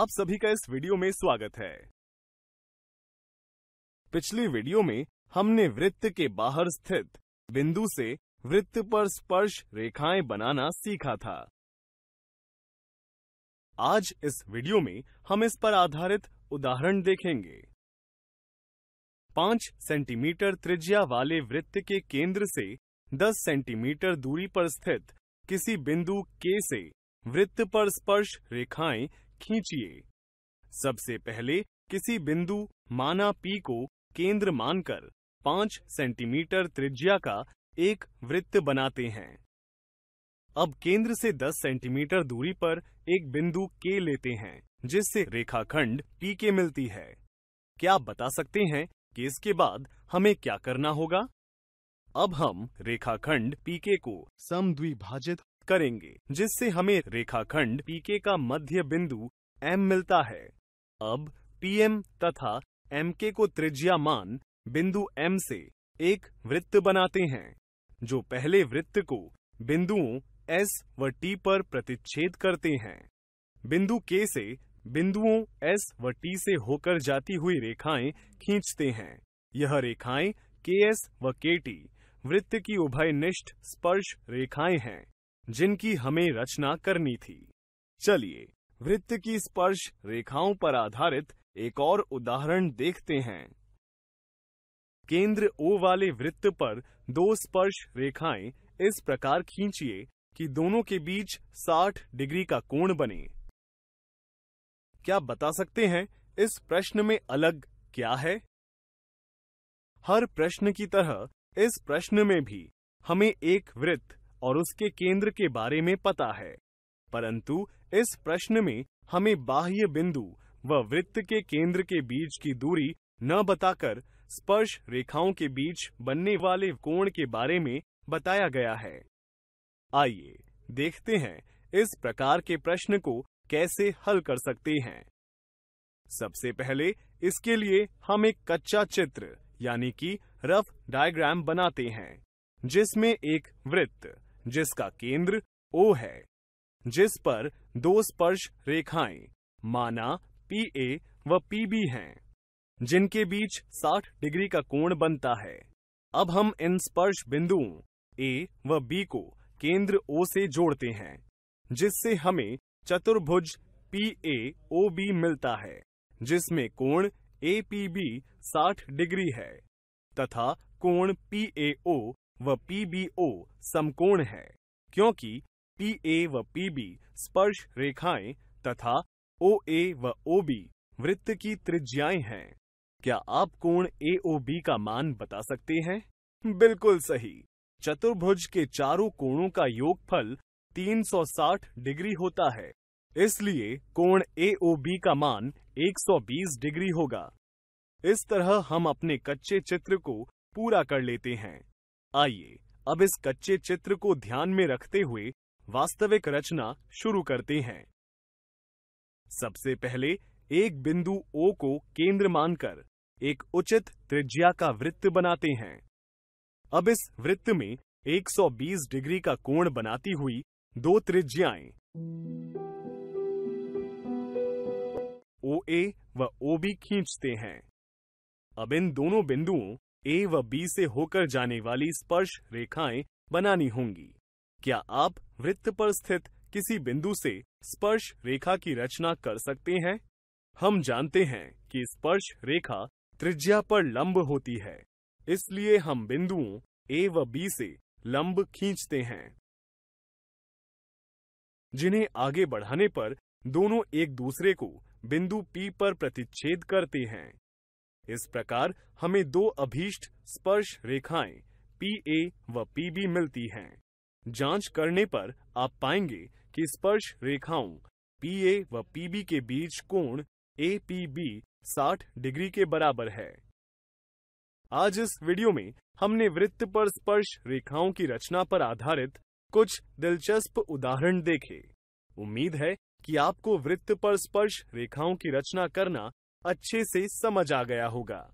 आप सभी का इस वीडियो में स्वागत है पिछली वीडियो में हमने वृत्त के बाहर स्थित बिंदु से वृत्त पर स्पर्श रेखाएं बनाना सीखा था आज इस वीडियो में हम इस पर आधारित उदाहरण देखेंगे पांच सेंटीमीटर त्रिज्या वाले वृत्त के केंद्र से दस सेंटीमीटर दूरी पर स्थित किसी बिंदु के से वृत्त पर स्पर्श रेखाएं खींचिए सबसे पहले किसी बिंदु माना पी को केंद्र मानकर पांच सेंटीमीटर त्रिज्या का एक वृत्त बनाते हैं अब केंद्र से 10 सेंटीमीटर दूरी पर एक बिंदु के लेते हैं जिससे रेखाखंड पी के मिलती है क्या आप बता सकते हैं कि इसके बाद हमें क्या करना होगा अब हम रेखाखंड पीके को समद्विभाजित करेंगे जिससे हमें रेखाखंड पीके का मध्य बिंदु एम मिलता है अब पीएम तथा एम के को त्रिज्या मान बिंदु एम से एक वृत्त बनाते हैं जो पहले वृत्त को बिंदुओं एस व टी पर प्रतिच्छेद करते हैं बिंदु के से बिंदुओं एस व टी से होकर जाती हुई रेखाएं खींचते हैं यह रेखाएं के एस व के टी वृत्त की उभयनिष्ठ स्पर्श रेखाएं हैं जिनकी हमें रचना करनी थी चलिए वृत्त की स्पर्श रेखाओं पर आधारित एक और उदाहरण देखते हैं केंद्र ओ वाले वृत्त पर दो स्पर्श रेखाएं इस प्रकार खींचिए कि दोनों के बीच 60 डिग्री का कोण बने क्या बता सकते हैं इस प्रश्न में अलग क्या है हर प्रश्न की तरह इस प्रश्न में भी हमें एक वृत्त और उसके केंद्र के बारे में पता है परंतु इस प्रश्न में हमें बाह्य बिंदु व वृत्त के केंद्र के बीच की दूरी न बताकर स्पर्श रेखाओं के बीच बनने वाले कोण के बारे में बताया गया है आइए देखते हैं इस प्रकार के प्रश्न को कैसे हल कर सकते हैं सबसे पहले इसके लिए हम एक कच्चा चित्र यानी कि रफ डायग्राम बनाते हैं जिसमें एक वृत्त जिसका केंद्र ओ है जिस पर दो स्पर्श रेखाएं माना पी ए व पी बी हैं, जिनके बीच 60 डिग्री का कोण बनता है अब हम इन स्पर्श बिंदुओं ए व बी को केंद्र ओ से जोड़ते हैं जिससे हमें चतुर्भुज पी ए ओ बी मिलता है जिसमें कोण ए पी बी साठ डिग्री है तथा कोण पी ए ओ व पीबीओ समकोण है क्योंकि ए व बी स्पर्श रेखाएं तथा ए व बी वृत्त की त्रिज्याएं हैं क्या आप कोण बी का मान बता सकते हैं बिल्कुल सही चतुर्भुज के चारों कोणों का योगफल 360 डिग्री होता है इसलिए कोण बी का मान 120 डिग्री होगा इस तरह हम अपने कच्चे चित्र को पूरा कर लेते हैं आइए अब इस कच्चे चित्र को ध्यान में रखते हुए वास्तविक रचना शुरू करते हैं सबसे पहले एक बिंदु ओ को केंद्र मानकर एक उचित त्रिज्या का वृत्त बनाते हैं अब इस वृत्त में 120 डिग्री का कोण बनाती हुई दो त्रिज्याएं ओ ए व ओ बी खींचते हैं अब इन दोनों बिंदुओं ए व बी से होकर जाने वाली स्पर्श रेखाएं बनानी होंगी क्या आप वृत्त पर स्थित किसी बिंदु से स्पर्श रेखा की रचना कर सकते हैं हम जानते हैं कि स्पर्श रेखा त्रिज्या पर लंब होती है इसलिए हम बिंदुओं ए व बी से लंब खींचते हैं जिन्हें आगे बढ़ाने पर दोनों एक दूसरे को बिंदु पी पर प्रतिच्छेद करते हैं इस प्रकार हमें दो अभीष्ट स्पर्श रेखाएं पी ए व पी बी मिलती हैं। जांच करने पर आप पाएंगे कि स्पर्श रेखाओं पी ए व पी बी के बीच कोण ए पी बी साठ डिग्री के बराबर है आज इस वीडियो में हमने वृत्त पर स्पर्श रेखाओं की रचना पर आधारित कुछ दिलचस्प उदाहरण देखे उम्मीद है कि आपको वृत्त पर स्पर्श रेखाओं की रचना करना अच्छे से समझ आ गया होगा